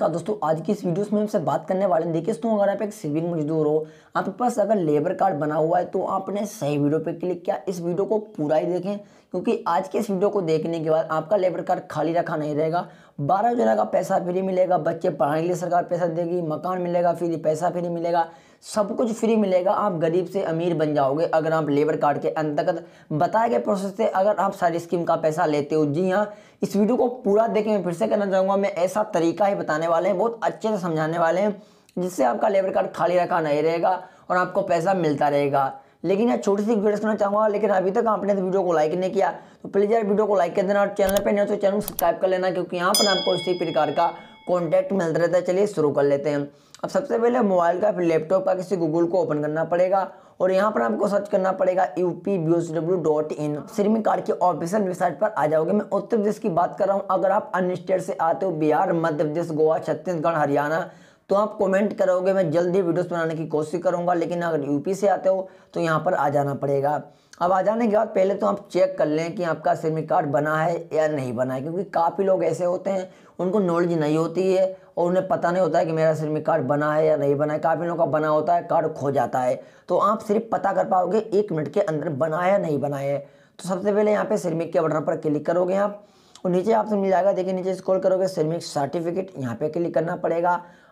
नमस्कार तो दोस्तों आज की इस वीडियो में हमसे बात करने वाले हैं देखिए दोस्तों अगर आप एक सिविल मजदूर हो आपके पास अगर लेबर कार्ड बना हुआ है तो आपने सही वीडियो पे क्लिक किया इस वीडियो को पूरा ही देखें क्योंकि आज के इस वीडियो को देखने के बाद आपका लेबर कार्ड खाली रखा नहीं रहेगा बारह योजना का पैसा फ्री मिलेगा बच्चे पढ़ाने के लिए सरकार पैसा देगी मकान मिलेगा फ्री पैसा फ्री मिलेगा सब कुछ फ्री मिलेगा आप गरीब से अमीर बन जाओगे अगर आप लेबर कार्ड के अंतर्गत बताए गए प्रोसेस से अगर आप सारी स्कीम का पैसा लेते हो जी हाँ इस वीडियो को पूरा देखें मैं फिर से करना चाहूँगा मैं ऐसा तरीका ही बताने वाले हैं बहुत अच्छे से समझाने वाले हैं जिससे आपका लेबर कार्ड खाली रखा नहीं रहेगा और आपको पैसा मिलता रहेगा लेकिन यार छोटी सी रिक्वेस्ट करना चाहूँगा लेकिन अभी तक आपने इस वीडियो को लाइक नहीं किया तो प्लीज़ यार वीडियो को लाइक कर देना और चैनल पर नहीं तो चैनल सब्सक्राइब कर लेना क्योंकि यहाँ पर आपको इसी प्रकार का कॉन्टैक्ट मिलता रहता है चलिए शुरू कर लेते हैं अब सबसे पहले मोबाइल का फिर लैपटॉप का किसी गूगल को ओपन करना पड़ेगा और यहाँ पर आपको सर्च करना पड़ेगा U P B S W dot in श्रीमी कार्ड की ऑफिशियल वेबसाइट पर आ जाओगे मैं उत्तर प्रदेश की बात कर रहा हूँ अगर आप अन्य स्टेट से आते हो बिहार मध्य प्रदेश गोवा छत्तीसगढ़ हरियाणा तो आप कमेंट करोगे मैं जल्दी वीडियोस बनाने की कोशिश करूंगा लेकिन अगर यूपी से आते हो तो यहाँ पर आ जाना पड़ेगा अब आ जाने के बाद पहले तो आप चेक कर लें कि आपका सिम कार्ड बना है या नहीं बना है क्योंकि काफ़ी लोग ऐसे होते हैं उनको नॉलेज नहीं होती है और उन्हें पता नहीं होता है कि मेरा सिम कार्ड बना है या नहीं बना है काफ़ी लोगों का बना होता है कार्ड खो जाता है तो आप सिर्फ पता कर पाओगे एक मिनट के अंदर बना है या नहीं बना है तो सबसे पहले यहाँ पर सिरमिक के बटन पर क्लिक करोगे आप और तो नीचे आपसे मिल जाएगा देखिए नीचे स्क्रॉल करोगे श्रमिक सर्टिफिकेट यहाँ पे क्लिक करना पड़ेगा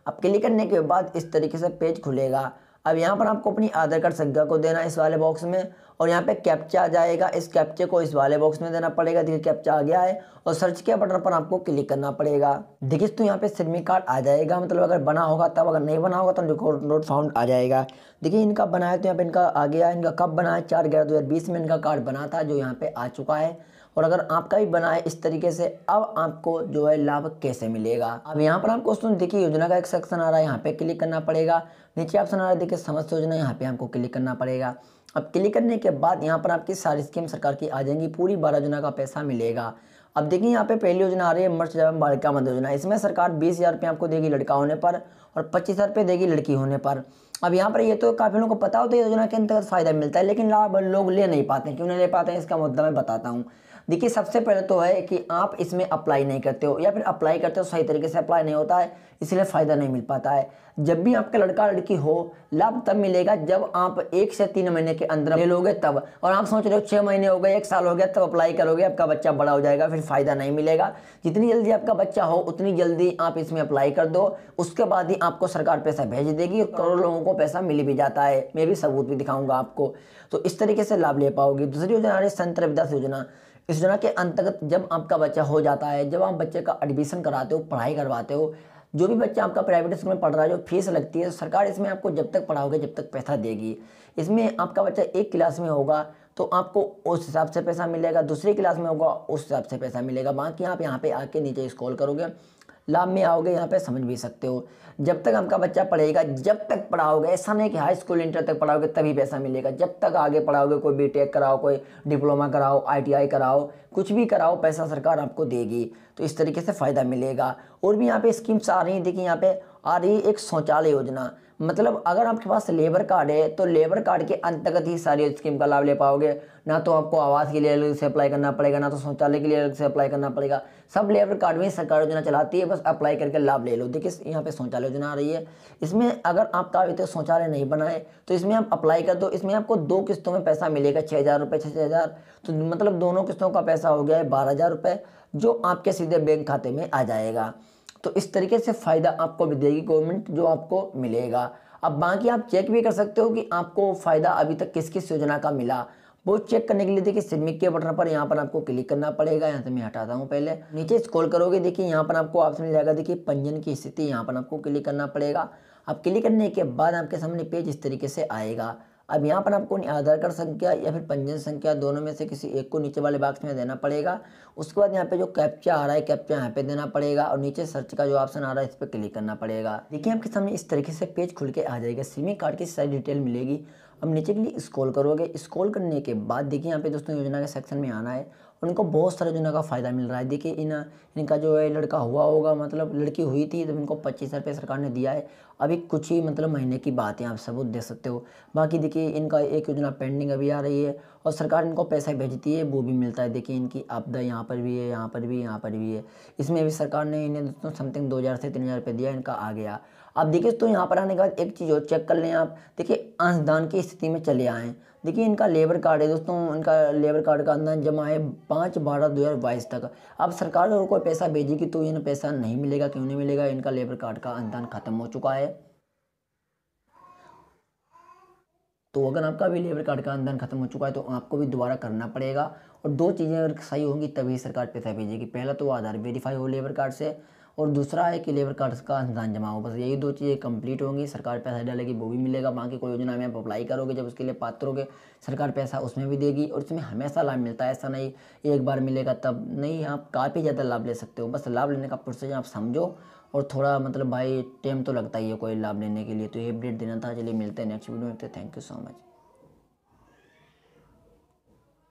अब क्लिक करने के बाद इस तरीके से पेज खुलेगा अब यहाँ पर आपको अपनी आधार कार्ड संख्या को देना इस वाले बॉक्स में और यहाँ पे कैप्चा आ जाएगा इस कैप्चे को इस वाले बॉक्स में देना पड़ेगा देखिए कैप्चा आ गया है और सर्च के बटन पर आपको क्लिक करना पड़ेगा देखिए तो यहाँ पे श्रमिक कार्ड आ जाएगा मतलब अगर बना होगा तब अगर नहीं बना होगा तो रिकॉर्ड नोट फाउंड आ जाएगा देखिए इनका बनाया तो यहाँ पे इनका आ गया इनका कब बना है चार ग्यारह दो में इनका कार्ड बना था जो यहाँ पे आ चुका है और अगर आपका भी बना है इस तरीके से अब आपको जो है लाभ कैसे मिलेगा अब यहाँ पर आपको क्वेश्चन देखिए योजना का एक सेक्शन आ रहा है यहाँ पे क्लिक करना पड़ेगा नीचे ऑप्शन आ रहा है देखिए समस्त योजना यहाँ पे आपको क्लिक करना पड़ेगा अब क्लिक करने के बाद यहाँ पर आपकी सारी स्कीम सरकार की आ जाएंगी पूरी बारह योजना का पैसा मिलेगा अब देखिए यहाँ पे पहली योजना आ रही है मर्च एवं बालिका मद योजना इसमें सरकार बीस हज़ार रुपये आपको देगी लड़का होने पर और पच्चीस हज़ार रुपये देगी लड़की होने पर अब यहाँ पर ये तो काफ़ी लोगों को पता होता है योजना के अंतर्गत फ़ायदा मिलता है लेकिन लाभ लोग ले नहीं पाते क्यों नहीं ले पाते हैं इसका मुद्दा मैं बताता हूँ देखिए सबसे पहले तो है कि आप इसमें अप्लाई नहीं करते हो या फिर अप्लाई करते हो सही तरीके से अप्लाई नहीं होता है इसलिए फ़ायदा नहीं मिल पाता है जब भी आपका लड़का लड़की हो लाभ तब मिलेगा जब आप एक से तीन महीने के अंदर ले लोगे तब और आप सोच रहे हो छः महीने हो गए एक साल हो गया तब अप्लाई करोगे आपका बच्चा बड़ा हो जाएगा फिर फ़ायदा नहीं मिलेगा जितनी जल्दी आपका बच्चा हो उतनी जल्दी आप इसमें अप्लाई कर दो उसके बाद ही आपको सरकार पैसा भेज देगी और करोड़ लोगों को पैसा मिल भी जाता है मैं भी सबूत भी दिखाऊंगा आपको तो इस तरीके से लाभ ले पाओगे दूसरी योजना संत रविदास योजना इस योजना के अंतर्गत जब आपका बच्चा हो जाता है जब आप बच्चे का एडमिशन कराते हो पढ़ाई करवाते हो जो भी बच्चा आपका प्राइवेट स्कूल में पढ़ रहा है जो फीस लगती है सरकार इसमें आपको जब तक पढ़ाओगे जब तक पैसा देगी इसमें आपका बच्चा एक क्लास में होगा तो आपको उस हिसाब से पैसा मिलेगा दूसरी क्लास में होगा उस हिसाब से पैसा मिलेगा बाकी आप यहाँ पे आके नीचे स्कॉल करोगे लाभ में आओगे यहाँ पे समझ भी सकते हो जब तक आपका बच्चा पढ़ेगा जब तक पढ़ाओगे ऐसा नहीं कि हाई स्कूल इंटर तक पढ़ाओगे तभी पैसा मिलेगा जब तक आगे पढ़ाओगे कोई टेक e कराओ कोई डिप्लोमा कराओ आईटीआई कराओ कुछ भी कराओ पैसा सरकार आपको देगी तो इस तरीके से फ़ायदा मिलेगा और भी यहाँ पे स्कीम्स आ रही हैं देखिए यहाँ पे आ रही है एक शौचालय योजना मतलब अगर आपके पास लेबर कार्ड है तो लेबर कार्ड के अंतर्गत ही सारी स्कीम का लाभ ले पाओगे ना तो आपको आवास के लिए अलग से अप्लाई करना पड़ेगा ना तो शौचालय के लिए अलग से अप्लाई करना पड़ेगा सब लेबर कार्ड में सरकार योजना चलाती है बस अप्लाई करके लाभ ले लो देखिए यहाँ पे शौचालय योजना आ रही है इसमें अगर आपका अभी तक शौचालय नहीं बनाए तो इसमें आप अप्लाई कर दो इसमें आपको दो किस्तों में पैसा मिलेगा छः हज़ार रुपये छः हज़ार तो मतलब दोनों किस्तों का पैसा हो गया है बारह हज़ार रुपये जो आपके सीधे बैंक खाते में आ जाएगा तो इस तरीके से फ़ायदा आपको भी देगी गवर्नमेंट जो आपको मिलेगा अब बाकी आप चेक भी कर सकते हो कि आपको फ़ायदा अभी तक किस किस योजना का मिला वो चेक करने के लिए देखिए सिमिक के बटन पर यहाँ पर आपको क्लिक करना पड़ेगा यहाँ से मैं हटाता हूँ पहले नीचे स्क्रॉल करोगे देखिए यहाँ पर आपको ऑप्शन मिल जाएगा देखिए पंजन की स्थिति यहाँ पर आपको क्लिक करना पड़ेगा आप क्लिक करने के बाद आपके सामने पेज इस तरीके से आएगा अब यहाँ पर आपको आधार कार्ड संख्या या फिर पंजीयन संख्या दोनों में से किसी एक को नीचे वाले बॉक्स में देना पड़ेगा उसके बाद यहाँ पे जो कैप्चा आ रहा है कैप्चा यहाँ पे देना पड़ेगा और नीचे सर्च का जो ऑप्शन आ रहा है इस पर क्लिक करना पड़ेगा देखिए आपके सामने इस तरीके से पेज खुल के आ जाएगा सिमी कार्ड की सारी डिटेल मिलेगी अब नीचे के लिए स्क्रॉल करोगे स्क्रॉल करने के बाद देखिए यहाँ पे दोस्तों योजना के सेक्शन में आना है उनको बहुत सारा योजना का फ़ायदा मिल रहा है देखिए इन इनका जो है लड़का हुआ होगा मतलब लड़की हुई थी तो इनको पच्चीस हज़ार सरकार ने दिया है अभी कुछ ही मतलब महीने की बात है आप सबूत दे सकते हो बाकी देखिए इनका एक योजना पेंडिंग अभी आ रही है और सरकार इनको पैसा भेजती है वो भी मिलता है देखिए इनकी आपदा यहाँ पर भी है यहाँ पर भी यहाँ पर भी है इसमें अभी सरकार ने इन्हें दोस्तों समथिंग दो हज़ार से तीन हज़ार रुपये दिया इनका आ गया अब देखिए तो यहाँ पर आने के बाद एक चीज़ और चेक कर लें आप देखिए अंशदान की स्थिति में चले आए देखिए इनका लेबर कार्ड है दोस्तों इनका लेबर कार्ड का अंदर जमा है पाँच बारह दो हज़ार बाईस तक अब सरकार अगर कोई पैसा भेजेगी तो इन्हें पैसा नहीं मिलेगा क्यों नहीं मिलेगा इनका लेबर कार्ड का अंदान खत्म हो चुका है तो अगर आपका भी लेबर कार्ड का अंदान खत्म हो चुका है तो आपको भी दोबारा करना पड़ेगा और दो चीज़ें अगर सही होंगी तभी सरकार पैसा भेजेगी पहला तो आधार वेरीफाई हो लेबर कार्ड से और दूसरा है कि लेबर कार्ड्स का अनुदान जमा हो बस यही दो चीज़ें कंप्लीट होंगी सरकार पैसा डालेगी वो भी मिलेगा बाकी कोई योजना में आप अप्लाई करोगे जब उसके लिए पात्र होगे सरकार पैसा उसमें भी देगी और इसमें हमेशा लाभ मिलता है ऐसा नहीं एक बार मिलेगा तब नहीं आप काफ़ी ज़्यादा लाभ ले सकते हो बस लाभ लेने का प्रोसेस आप समझो और थोड़ा मतलब भाई टाइम तो लगता ही है कोई लाभ लेने के लिए तो ये अपडेट देना था चलिए मिलते हैं नेक्स्ट वीडियो में थैंक यू सो मच